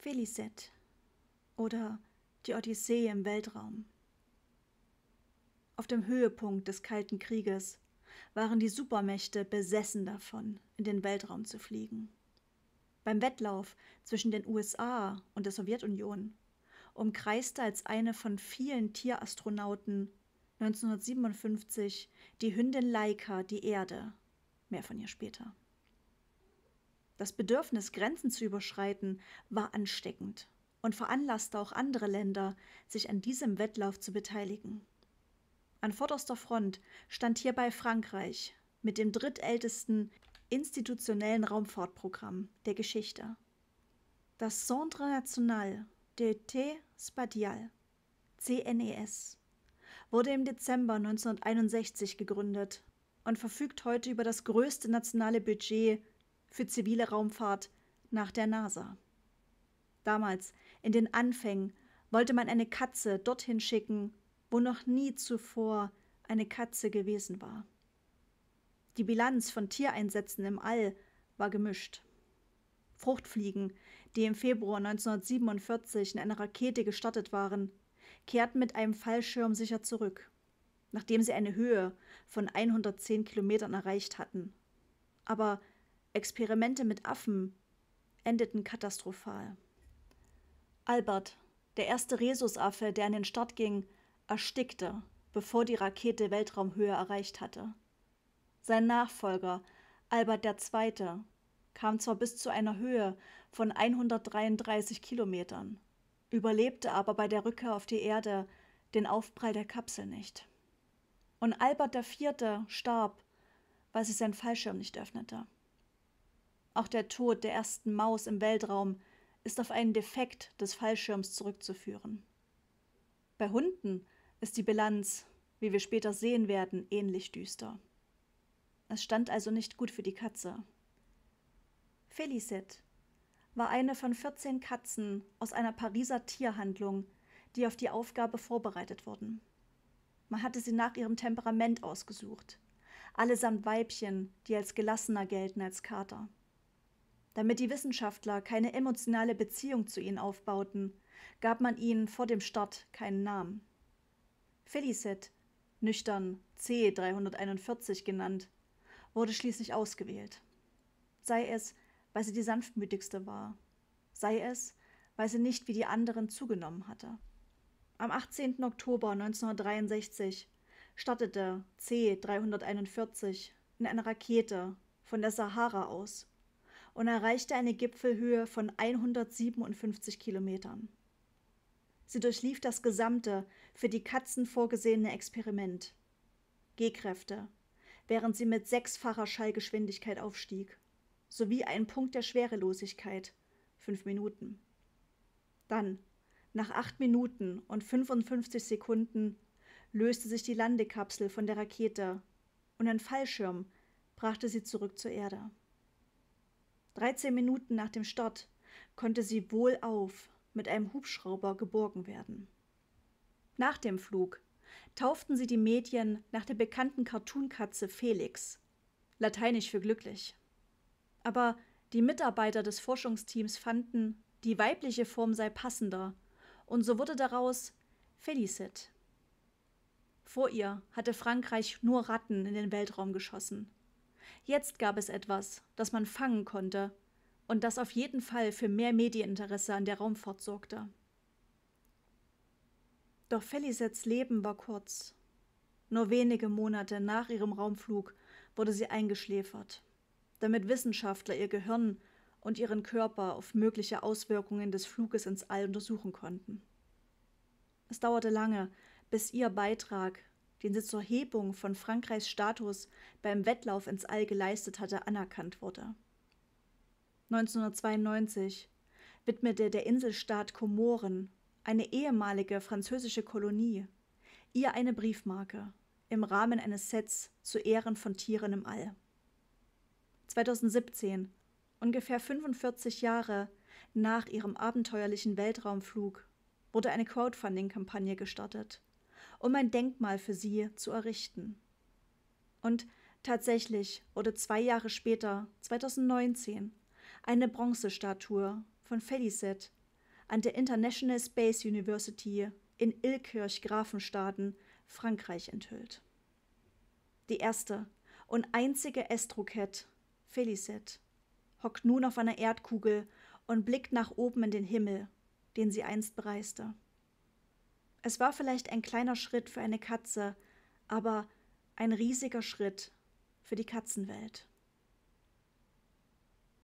Felicet oder die Odyssee im Weltraum. Auf dem Höhepunkt des Kalten Krieges waren die Supermächte besessen davon, in den Weltraum zu fliegen. Beim Wettlauf zwischen den USA und der Sowjetunion umkreiste als eine von vielen Tierastronauten 1957 die Hündin Laika die Erde. Mehr von ihr später. Das Bedürfnis, Grenzen zu überschreiten, war ansteckend und veranlasste auch andere Länder, sich an diesem Wettlauf zu beteiligen. An vorderster Front stand hierbei Frankreich mit dem drittältesten institutionellen Raumfahrtprogramm der Geschichte. Das Centre National d'été Spatial, CNES, wurde im Dezember 1961 gegründet und verfügt heute über das größte nationale Budget für zivile Raumfahrt nach der NASA. Damals, in den Anfängen, wollte man eine Katze dorthin schicken, wo noch nie zuvor eine Katze gewesen war. Die Bilanz von Tiereinsätzen im All war gemischt. Fruchtfliegen, die im Februar 1947 in einer Rakete gestartet waren, kehrten mit einem Fallschirm sicher zurück, nachdem sie eine Höhe von 110 Kilometern erreicht hatten. Aber Experimente mit Affen endeten katastrophal. Albert, der erste Rhesusaffe, der an den Start ging, erstickte, bevor die Rakete Weltraumhöhe erreicht hatte. Sein Nachfolger, Albert II., kam zwar bis zu einer Höhe von 133 Kilometern, überlebte aber bei der Rückkehr auf die Erde den Aufprall der Kapsel nicht. Und Albert IV. starb, weil sich sein Fallschirm nicht öffnete. Auch der Tod der ersten Maus im Weltraum ist auf einen Defekt des Fallschirms zurückzuführen. Bei Hunden ist die Bilanz, wie wir später sehen werden, ähnlich düster. Es stand also nicht gut für die Katze. Felicet war eine von 14 Katzen aus einer Pariser Tierhandlung, die auf die Aufgabe vorbereitet wurden. Man hatte sie nach ihrem Temperament ausgesucht. Allesamt Weibchen, die als gelassener gelten als Kater. Damit die Wissenschaftler keine emotionale Beziehung zu ihnen aufbauten, gab man ihnen vor dem Start keinen Namen. Felicet, nüchtern C341 genannt, wurde schließlich ausgewählt. Sei es, weil sie die sanftmütigste war, sei es, weil sie nicht wie die anderen zugenommen hatte. Am 18. Oktober 1963 startete C341 in einer Rakete von der Sahara aus und erreichte eine Gipfelhöhe von 157 Kilometern. Sie durchlief das gesamte, für die Katzen vorgesehene Experiment. Gehkräfte, während sie mit sechsfacher Schallgeschwindigkeit aufstieg, sowie einen Punkt der Schwerelosigkeit, fünf Minuten. Dann, nach acht Minuten und 55 Sekunden, löste sich die Landekapsel von der Rakete und ein Fallschirm brachte sie zurück zur Erde. 13 Minuten nach dem Start konnte sie wohlauf mit einem Hubschrauber geborgen werden. Nach dem Flug tauften sie die Medien nach der bekannten Cartoonkatze Felix, lateinisch für glücklich. Aber die Mitarbeiter des Forschungsteams fanden, die weibliche Form sei passender, und so wurde daraus Felicit. Vor ihr hatte Frankreich nur Ratten in den Weltraum geschossen. Jetzt gab es etwas, das man fangen konnte und das auf jeden Fall für mehr Medieninteresse an der Raumfahrt sorgte. Doch Felisets Leben war kurz. Nur wenige Monate nach ihrem Raumflug wurde sie eingeschläfert, damit Wissenschaftler ihr Gehirn und ihren Körper auf mögliche Auswirkungen des Fluges ins All untersuchen konnten. Es dauerte lange, bis ihr Beitrag den sie zur Hebung von Frankreichs Status beim Wettlauf ins All geleistet hatte, anerkannt wurde. 1992 widmete der Inselstaat Komoren, eine ehemalige französische Kolonie, ihr eine Briefmarke im Rahmen eines Sets zu Ehren von Tieren im All. 2017, ungefähr 45 Jahre nach ihrem abenteuerlichen Weltraumflug, wurde eine Crowdfunding-Kampagne gestartet um ein Denkmal für sie zu errichten. Und tatsächlich wurde zwei Jahre später, 2019, eine Bronzestatue von Felicet an der International Space University in ilkirch grafenstaden Frankreich, enthüllt. Die erste und einzige Estroket, Felicet, hockt nun auf einer Erdkugel und blickt nach oben in den Himmel, den sie einst bereiste. Es war vielleicht ein kleiner Schritt für eine Katze, aber ein riesiger Schritt für die Katzenwelt.